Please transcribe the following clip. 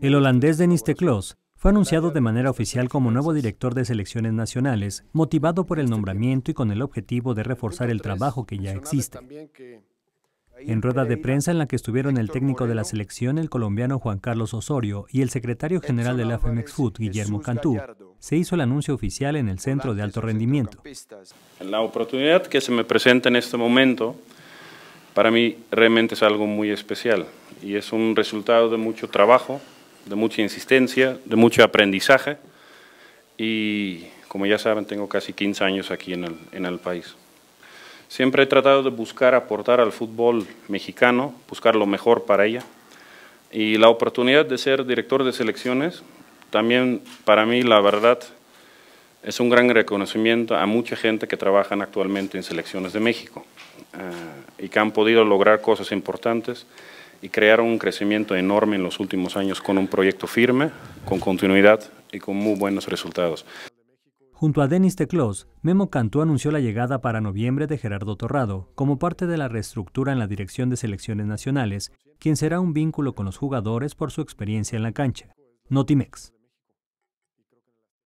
El holandés Dennis Teclos fue anunciado de manera oficial como nuevo director de selecciones nacionales, motivado por el nombramiento y con el objetivo de reforzar el trabajo que ya existe. En rueda de prensa en la que estuvieron el técnico de la selección, el colombiano Juan Carlos Osorio, y el secretario general de la Femex Food, Guillermo Cantú, se hizo el anuncio oficial en el Centro de Alto Rendimiento. La oportunidad que se me presenta en este momento, para mí realmente es algo muy especial y es un resultado de mucho trabajo, de mucha insistencia, de mucho aprendizaje y como ya saben tengo casi 15 años aquí en el, en el país. Siempre he tratado de buscar aportar al fútbol mexicano, buscar lo mejor para ella y la oportunidad de ser director de selecciones también para mí la verdad es un gran reconocimiento a mucha gente que trabajan actualmente en selecciones de México eh, y que han podido lograr cosas importantes y crearon un crecimiento enorme en los últimos años con un proyecto firme, con continuidad y con muy buenos resultados. Junto a Denis Teclos, Memo Cantú anunció la llegada para noviembre de Gerardo Torrado como parte de la reestructura en la Dirección de Selecciones Nacionales, quien será un vínculo con los jugadores por su experiencia en la cancha. Notimex.